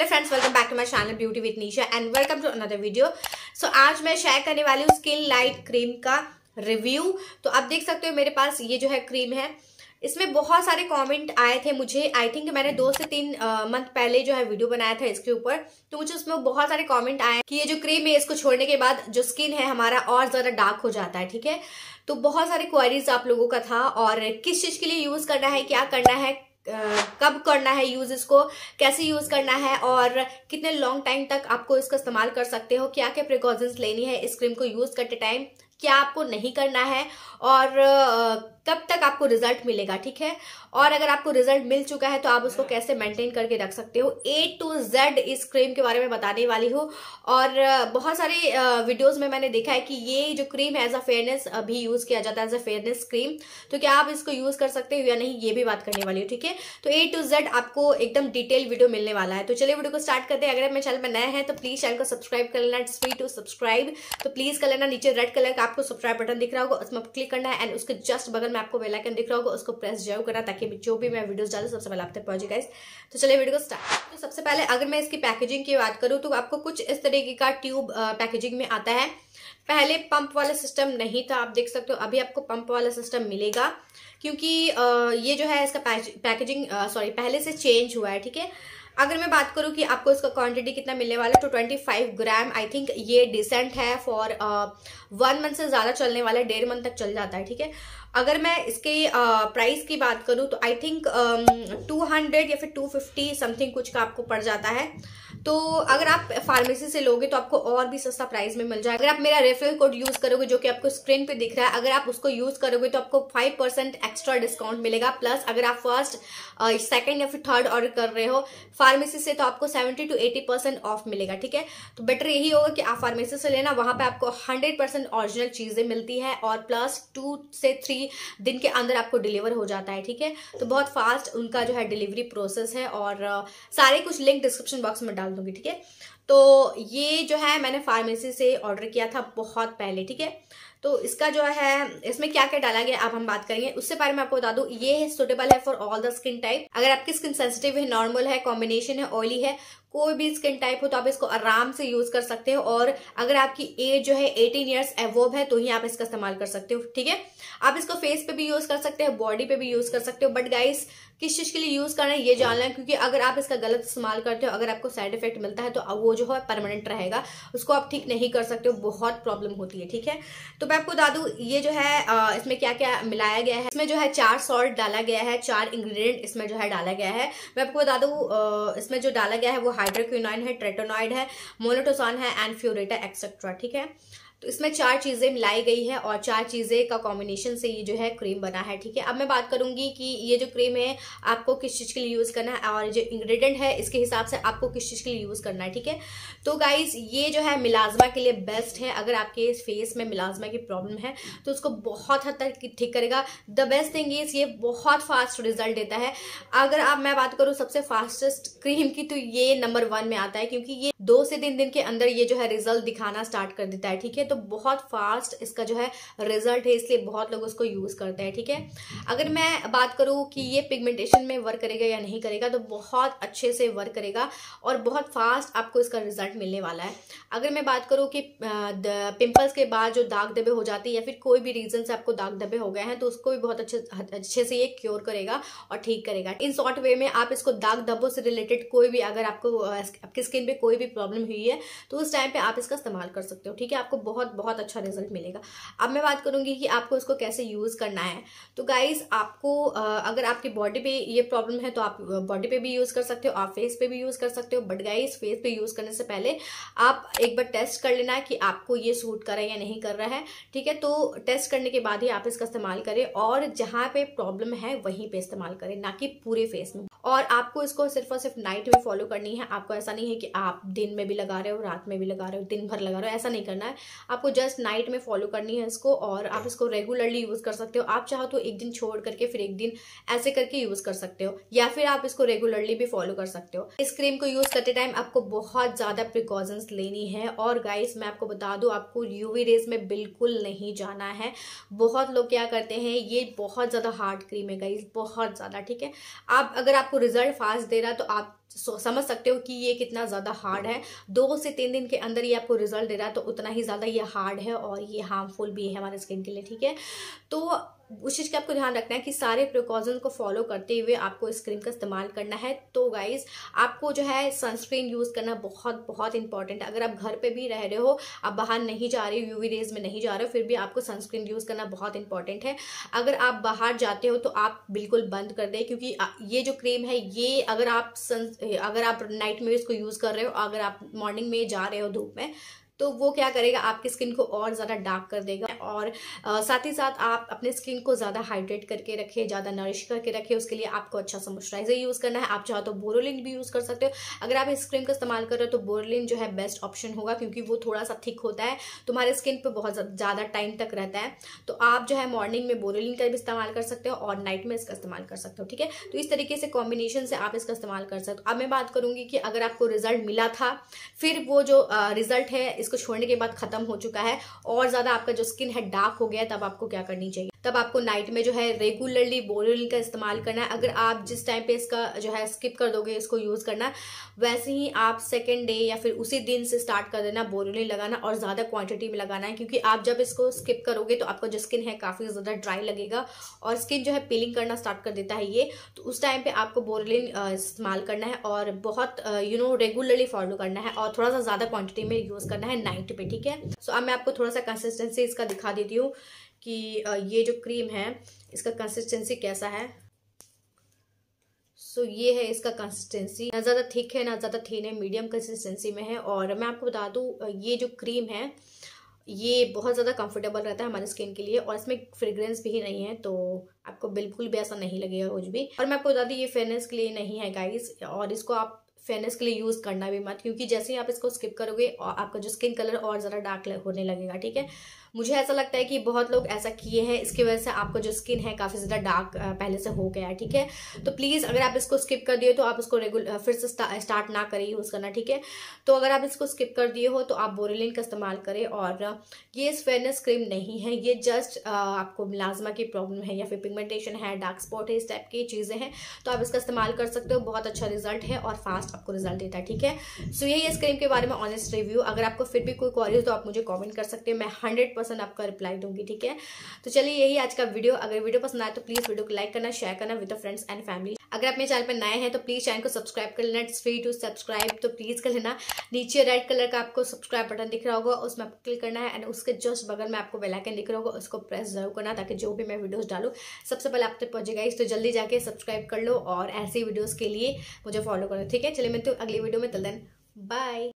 hello friends welcome back to my channel beauty with Nisha and welcome to another video so आज मैं share करने वाली हूँ skin light cream का review तो आप देख सकते हो मेरे पास ये जो है क्रीम है इसमें बहुत सारे कमेंट आए थे मुझे आई थिंक मैंने दो से तीन मंथ पहले जो है वीडियो बनाया था इसके ऊपर तो मुझे उसमें बहुत सारे कमेंट आए कि ये जो क्रीम है इसको छोड़ने के बाद जो स्किन है हमारा और ज़्यादा डार्क हो जाता है ठीक है तो बहुत सारे क्वारीज आप लोगों का था और किस चीज़ के लिए यूज़ करना है क्या करना है कब करना है यूज़ इसको कैसे यूज़ करना है और कितने लॉन्ग टाइम तक आपको इसका इस्तेमाल कर सकते हो क्या क्या प्रिकॉशंस लेनी है इस क्रीम को यूज़ करते टाइम क्या आपको नहीं करना है और कब तक आपको रिजल्ट मिलेगा ठीक है और अगर आपको रिजल्ट मिल चुका है तो आप उसको कैसे मेंटेन करके रख सकते हो ए टू जेड इस क्रीम के बारे में बताने वाली हूँ और बहुत सारे वीडियोस में मैंने देखा है कि ये जो क्रीम है एज अ फेयरनेस भी यूज़ किया जाता है एज अ फेयरनेस क्रीम तो क्या आप इसको यूज़ कर सकते हो या नहीं ये भी बात करने वाली हूँ ठीक है तो ए टू जेड आपको एकदम डिटेल वीडियो मिलने वाला है तो चलिए वीडियो को स्टार्ट करते हैं अगर मेरे चैनल में नए हैं तो प्लीज़ चैनल को सब्सक्राइब कर लेना फ्री टू सब्सक्राइब तो प्लीज़ कर लेना नीचे रेड कलर का आपको सब्सक्राइब बटन दिख रहा होगा उसमें क्लिक करना है एंड उसके जस्ट बगल में आपको बेलाइकन दिख रहा होगा उसको प्रेस जरूर करना ताकि जो भी मैं वीडियो डालू सबसे पहले आप तक पहुंचे गाइस तो चलिए वीडियो को स्टार्ट तो सबसे पहले अगर मैं इसकी पैकेजिंग की बात करूँ तो आपको कुछ इस तरीके का ट्यूब पैकेजिंग में आता है पहले पंप वाला सिस्टम नहीं था आप देख सकते हो अभी आपको पंप वाला सिस्टम मिलेगा क्योंकि ये जो है इसका पैकेजिंग सॉरी पहले से चेंज हुआ है ठीक है अगर मैं बात करूँ कि आपको इसका क्वांटिटी कितना मिलने वाला है तो 25 ग्राम आई थिंक ये डिसेंट है फॉर वन मंथ से ज़्यादा चलने वाला है डेढ़ मंथ तक चल जाता है ठीक है अगर मैं इसके प्राइस uh, की बात करूँ तो आई थिंक टू हंड्रेड या फिर टू फिफ्टी समथिंग कुछ का आपको पड़ जाता है तो अगर आप फार्मेसी से लोगे तो आपको और भी सस्ता प्राइस में मिल जाएगा अगर आप मेरा रेफरल कोड यूज करोगे जो कि आपको स्क्रीन पे दिख रहा है अगर आप उसको यूज करोगे तो आपको फाइव परसेंट एक्स्ट्रा डिस्काउंट मिलेगा प्लस अगर आप फर्स्ट सेकेंड या फिर थर्ड ऑर्डर कर रहे हो फार्मेसी से तो आपको seventy to eighty percent off मिलेगा ठीक है तो बेटर यही होगा कि आप फार्मेसी से लेना वहां पर आपको हंड्रेड परसेंट ऑरिजिनल चीजें मिलती है और प्लस टू से थ्री दिन के अंदर आपको डिलीवर हो जाता है ठीक है तो बहुत फास्ट उनका जो है डिलीवरी प्रोसेस है और सारे कुछ लिंक डिस्क्रिप्शन बॉक्स में डाल डाल दूंगी ठीक है तो ये जो है मैंने फार्मेसी से ऑर्डर किया था बहुत पहले ठीक है तो इसका जो है इसमें क्या क्या डाला गया अब हम बात करेंगे उससे पहले मैं आपको बता दूं ये सुटेबल है for all the skin type अगर आपकी स्किन सेंसिटिव है नॉर्मल है कॉम्बिनेशन है ऑयली है कोई भी स्किन टाइप हो तो आप इसको आराम से यूज कर सकते हो और अगर आपकी एज जो है 18 इयर्स एवोब है तो ही आप इसका इस्तेमाल कर सकते हो ठीक है आप इसको फेस पे भी यूज कर सकते हो बॉडी पे भी यूज कर सकते हो बट गाइस किस चीज के लिए यूज करना है ये जानना है क्योंकि अगर आप इसका गलत इस्तेमाल करते हो अगर आपको साइड इफेक्ट मिलता है तो वो जो है परमानेंट रहेगा उसको आप ठीक नहीं कर सकते हो बहुत प्रॉब्लम होती है ठीक है तो मैं आपको बता ये जो है इसमें क्या क्या मिलाया गया है इसमें जो है चार सॉल्ट डाला गया है चार इंग्रेडिएंट इसमें जो है डाला गया है मैं आपको बता इसमें जो डाला गया है वो हाइड्रोक्यूनाइन है ट्रेटोनाइड है मोनोटोसान है एंड फ्यूरेटा एक्सेट्रा ठीक है तो इसमें चार चीज़ें मिलाई गई है और चार चीज़ें का कॉम्बिनेशन से ये जो है क्रीम बना है ठीक है अब मैं बात करूंगी कि ये जो क्रीम है आपको किस चीज़ के लिए यूज़ करना है और जो इंग्रेडिएंट है इसके हिसाब से आपको किस चीज़ के लिए यूज़ करना है ठीक है तो गाइज ये जो है मिलाजमा के लिए बेस्ट है अगर आपके फेस में मिलाजमा की प्रॉब्लम है तो उसको बहुत हद तक ठीक करेगा द बेस्ट थिंग इज़ ये बहुत फास्ट रिजल्ट देता है अगर आप मैं बात करूँ सबसे फास्टेस्ट क्रीम की तो ये नंबर वन में आता है क्योंकि ये दो से तीन दिन के अंदर ये जो है रिजल्ट दिखाना स्टार्ट कर देता है ठीक है तो बहुत फास्ट इसका जो है रिजल्ट है इसलिए बहुत लोग उसको यूज करते हैं ठीक है अगर मैं बात करूँ कि ये पिगमेंटेशन में वर्क करेगा या नहीं करेगा तो बहुत अच्छे से वर्क करेगा और बहुत फास्ट आपको इसका रिजल्ट मिलने वाला है अगर मैं बात करूँ कि पिम्पल्स के बाद जो दाग दबे हो जाती है या फिर कोई भी रीजन से आपको दाग दबे हो गए हैं तो उसको भी बहुत अच्छे अच्छे से ये क्योर करेगा और ठीक करेगा इन शॉर्ट वे में आप इसको दाग धब्बों से रिलेटेड कोई भी अगर आपको आपकी स्किन पर कोई भी प्रॉब्लम हुई है तो उस टाइम पे आप इसका इस्तेमाल कर सकते हो ठीक है आपको बहुत बहुत अच्छा रिजल्ट मिलेगा अब मैं बात करूंगी कि आपको इसको कैसे यूज़ करना है तो गाइज आपको अगर आपकी बॉडी पे ये प्रॉब्लम है तो आप बॉडी पे भी यूज़ कर सकते हो आप फेस पे भी यूज़ कर सकते हो बट गाइज फेस पे यूज़ करने से पहले आप एक बार टेस्ट कर लेना कि आपको ये सूट कर रहा है या नहीं कर रहा है ठीक है तो टेस्ट करने के बाद ही आप इसका इस्तेमाल करें और जहाँ पे प्रॉब्लम है वहीं पे इस्तेमाल करें ना कि पूरे फेस में और आपको इसको सिर्फ और सिर्फ नाइट में फॉलो करनी है आपको ऐसा नहीं है कि आप दिन में भी लगा रहे हो रात में भी लगा रहे हो दिन भर लगा रहे हो ऐसा नहीं करना है आपको जस्ट नाइट में फॉलो करनी है इसको और आप इसको रेगुलरली यूज़ कर सकते हो आप चाहो तो एक दिन छोड़ करके फिर एक दिन ऐसे करके यूज़ कर सकते हो या फिर आप इसको रेगुलरली भी फॉलो कर सकते हो इस क्रीम को यूज़ करते टाइम आपको बहुत ज़्यादा प्रिकॉशंस लेनी है और गाइस मैं आपको बता दूँ आपको यूवी रेज में बिल्कुल नहीं जाना है बहुत लोग क्या करते हैं ये बहुत ज़्यादा हार्ड क्रीम है गाइस बहुत ज़्यादा ठीक है आप अगर आप आपको रिजल्ट फास्ट दे रहा है तो आप समझ सकते हो कि ये कितना ज़्यादा हार्ड है दो से तीन दिन के अंदर ये आपको रिजल्ट दे रहा है तो उतना ही ज़्यादा ये हार्ड है और ये हार्मफुल भी है हमारे स्किन के लिए ठीक है तो उस चीज़ का आपको ध्यान रखना है कि सारे प्रिकॉशन को फॉलो करते हुए आपको इस क्रीम का इस्तेमाल करना है तो गाइज आपको जो है सनस्क्रीन यूज़ करना बहुत बहुत इंपॉर्टेंट है अगर आप घर पे भी रह रहे हो आप बाहर नहीं जा रहे हो यूवी रेज में नहीं जा रहे हो फिर भी आपको सनस्क्रीन यूज़ करना बहुत इंपॉर्टेंट है अगर आप बाहर जाते हो तो आप बिल्कुल बंद कर दें क्योंकि ये जो क्रीम है ये अगर आप सन अगर आप नाइट में इसको यूज़ कर रहे हो अगर आप मॉर्निंग में जा रहे हो धूप में तो वो क्या करेगा आपकी स्किन को और ज़्यादा डार्क कर देगा और साथ ही साथ आप अपने स्किन को ज़्यादा हाइड्रेट करके रखें ज़्यादा नरिश करके रखें उसके लिए आपको अच्छा सा मॉइस्चराइजर यूज़ करना है आप चाहो तो बोरोलिन भी यूज़ कर सकते हो अगर आप इस क्रीम का इस्तेमाल कर रहे हो तो बोरोलिन जो है बेस्ट ऑप्शन होगा क्योंकि वो थोड़ा सा थिक होता है तुम्हारे स्किन पर बहुत ज़्यादा टाइम तक रहता है तो आप जो है मॉर्निंग में बोरोलिन का भी इस्तेमाल कर सकते हो और नाइट में इसका इस्तेमाल कर सकते हो ठीक है तो इस तरीके से कॉम्बिनेशन से आप इसका इस्तेमाल कर सकते हो अब मैं बात करूँगी कि अगर आपको रिजल्ट मिला था फिर वो जो रिजल्ट है इसको छोड़ने के बाद ख़त्म हो चुका है और ज़्यादा आपका जो स्किन है डार्क हो गया है तब आपको क्या करनी चाहिए तब आपको नाइट में जो है रेगुलरली बोरोलिन का इस्तेमाल करना है अगर आप जिस टाइम पे इसका जो है स्किप कर दोगे इसको यूज़ करना वैसे ही आप सेकेंड डे या फिर उसी दिन से स्टार्ट कर देना बोरोलिन लगाना और ज़्यादा क्वांटिटी में लगाना है क्योंकि आप जब इसको स्किप करोगे तो आपका जो स्किन है काफ़ी ज़्यादा ड्राई लगेगा और स्किन जो है पीलिंग करना स्टार्ट कर देता है ये तो उस टाइम पर आपको बोरोलिन इस्तेमाल करना है और बहुत यू नो रेगुलरली फॉलो करना है और थोड़ा सा ज़्यादा क्वांटिटी में यूज़ करना है नाइट पे ठीक है सो अब मैं आपको थोड़ा सा कंसिस्टेंसी इसका दिखा देती हूँ कि ये जो क्रीम है इसका कंसिस्टेंसी कैसा है सो so, ये है इसका कंसिस्टेंसी ना ज़्यादा थिक है ना ज़्यादा थीन है मीडियम कंसिस्टेंसी में है और मैं आपको बता दूँ ये जो क्रीम है ये बहुत ज़्यादा कंफर्टेबल रहता है हमारे स्किन के लिए और इसमें फ्रेग्रेंस भी नहीं है तो आपको बिल्कुल भी ऐसा नहीं लगेगा कुछ भी और मैं आपको बता दूँ ये फेयरनेस के लिए नहीं है गाइस और इसको आप फेयरनेस के लिए यूज़ करना भी मत क्योंकि जैसे ही आप इसको स्किप करोगे और आपका जो स्किन कलर और ज़्यादा डार्क होने लगेगा ठीक है मुझे ऐसा लगता है कि बहुत लोग ऐसा किए हैं इसकी वजह से आपका जो स्किन है काफ़ी ज़्यादा डार्क पहले से हो गया है ठीक है तो प्लीज़ अगर आप इसको स्किप कर दिए तो आप इसको रेगुलर फिर से स्टार्ट ना करें यूज़ करना ठीक है तो अगर आप इसको स्किप कर दिए हो तो आप बोरेलिन का इस्तेमाल करें और ये स्वेयरनेस क्रीम नहीं है ये जस्ट आपको मुलाजमा की प्रॉब्लम है या फिर पिगमेंटेशन है डार्क स्पॉट है इस टाइप की चीज़ें हैं तो आप इसका इस्तेमाल कर सकते हो बहुत अच्छा रिजल्ट है और फास्ट आपको रिजल्ट देता है ठीक है सो यही इस क्रीम के बारे में ऑनेस्ट रिव्यू अगर आपको फिर भी कोई क्वारीज तो आप मुझे कॉमेंट कर सकते हैं मैं हंड्रेड परसेंट आपका रिप्लाई दूंगी ठीक है तो चलिए यही आज का वीडियो अगर वीडियो पसंद आए तो प्लीज़ वीडियो को लाइक करना शेयर करना विद फ्रेंड्स एंड फैमिली अगर आप मेरे चैनल पर नए हैं तो प्लीज़ चैनल को सब्सक्राइब कर लेना फ्री टू सब्सक्राइब तो प्लीज़ कर लेना नीचे रेड कलर का आपको सब्सक्राइब बटन दिख रहा होगा उसमें आपको क्लिक करना है एंड उसके जस्ट बगल में आपको बेलाइकन दिख रहा होगा उसको प्रेस जरूर करना ताकि जो भी मैं वीडियोज डालू सबसे पहले आप तक पहुंचेगा इस तो जल्दी जाके सब्सक्राइब कर लो और ऐसी वीडियोज़ के लिए मुझे फॉलो करो ठीक है चलिए मैं तो अगली वीडियो में तल देन बाय